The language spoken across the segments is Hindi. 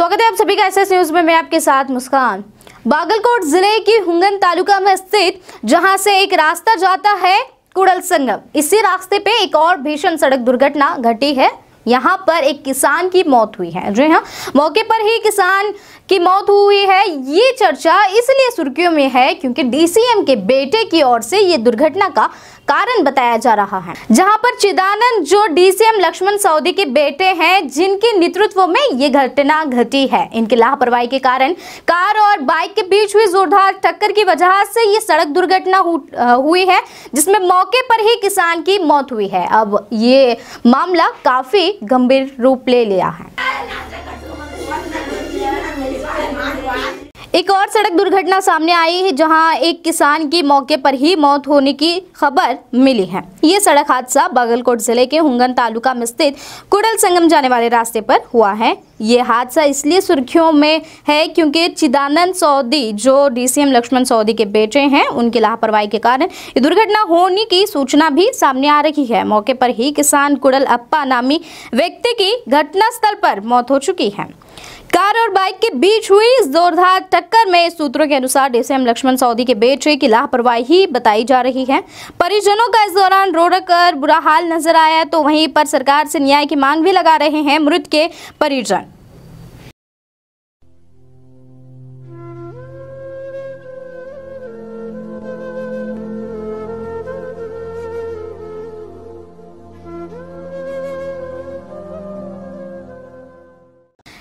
स्वागत है आप सभी का एस न्यूज में मैं आपके साथ मुस्कान बागलकोट जिले की हुंगन तालुका में स्थित जहां से एक रास्ता जाता है कुड़ल संगम इसी रास्ते पे एक और भीषण सड़क दुर्घटना घटी है यहाँ पर एक किसान की मौत हुई है जी हाँ मौके पर ही किसान की मौत हुई है ये चर्चा इसलिए सुर्खियों में है क्योंकि डीसीएम के बेटे की ओर से ये दुर्घटना का कारण बताया जा रहा है जहां पर चिदानंद जो डीसीएम लक्ष्मण सऊदी के बेटे हैं जिनके नेतृत्व में ये घटना घटी है इनकी लापरवाही के कारण कार और बाइक के बीच हुई जोरदार टक्कर की वजह से ये सड़क दुर्घटना हुई है जिसमें मौके पर ही किसान की मौत हुई है अब ये मामला काफी गंभीर रूप ले लिया है एक और सड़क दुर्घटना सामने आई है जहां एक किसान की मौके पर ही मौत होने की खबर मिली है ये सड़क हादसा बागलकोट जिले के हुंगन तालुका में स्थित कुडल संगम जाने वाले रास्ते पर हुआ है ये हादसा इसलिए सुर्खियों में है क्योंकि चिदानंद सौदी जो डीसीएम लक्ष्मण सौदी के बेटे हैं उनकी लापरवाही के कारण ये दुर्घटना होने की सूचना भी सामने आ रही है मौके पर ही किसान कुडल अप्पा नामी व्यक्ति की घटनास्थल पर मौत हो चुकी है कार और बाइक के बीच हुई जोरदार टक्कर में सूत्रों के अनुसार डीसीएम लक्ष्मण सऊदी के बेटे की लापरवाही बताई जा रही है परिजनों का इस दौरान रोड़क कर बुरा हाल नजर आया तो वहीं पर सरकार से न्याय की मांग भी लगा रहे हैं मृत के परिजन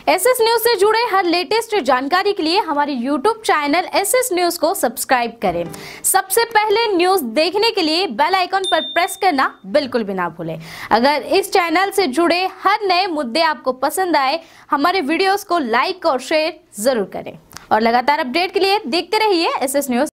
एस एस न्यूज से जुड़े हर लेटेस्ट जानकारी के लिए हमारे YouTube channel S S News को सब्सक्राइब करें सबसे पहले न्यूज देखने के लिए बेल आइकॉन पर प्रेस करना बिल्कुल भी ना भूलें अगर इस चैनल से जुड़े हर नए मुद्दे आपको पसंद आए हमारे वीडियोस को लाइक और शेयर जरूर करें और लगातार अपडेट के लिए देखते रहिए एस एस न्यूज